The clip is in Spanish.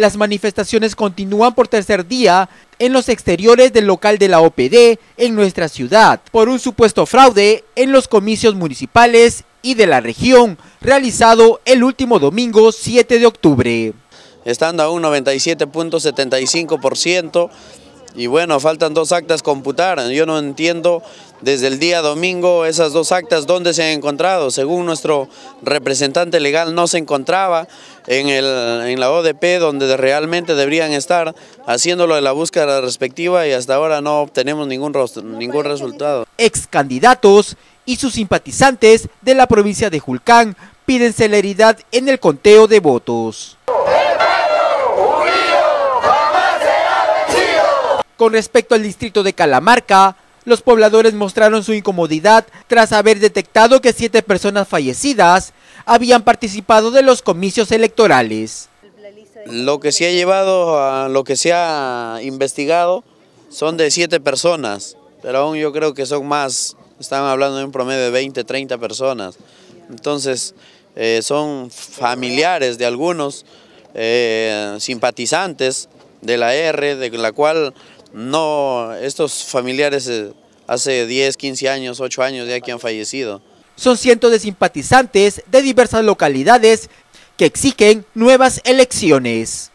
Las manifestaciones continúan por tercer día en los exteriores del local de la OPD en nuestra ciudad por un supuesto fraude en los comicios municipales y de la región realizado el último domingo 7 de octubre. Estando a un 97.75%, y bueno, faltan dos actas computar. Yo no entiendo desde el día domingo esas dos actas dónde se han encontrado. Según nuestro representante legal no se encontraba en, en la ODP donde realmente deberían estar haciéndolo de la búsqueda respectiva y hasta ahora no obtenemos ningún, ningún resultado. Ex candidatos y sus simpatizantes de la provincia de Julcán piden celeridad en el conteo de votos. Con respecto al distrito de Calamarca, los pobladores mostraron su incomodidad tras haber detectado que siete personas fallecidas habían participado de los comicios electorales. Lo que se ha llevado, lo que se ha investigado son de siete personas, pero aún yo creo que son más, están hablando de un promedio de 20, 30 personas. Entonces, eh, son familiares de algunos eh, simpatizantes de la R, de la cual no, estos familiares eh, hace 10, 15 años, 8 años ya que han fallecido. Son cientos de simpatizantes de diversas localidades que exigen nuevas elecciones.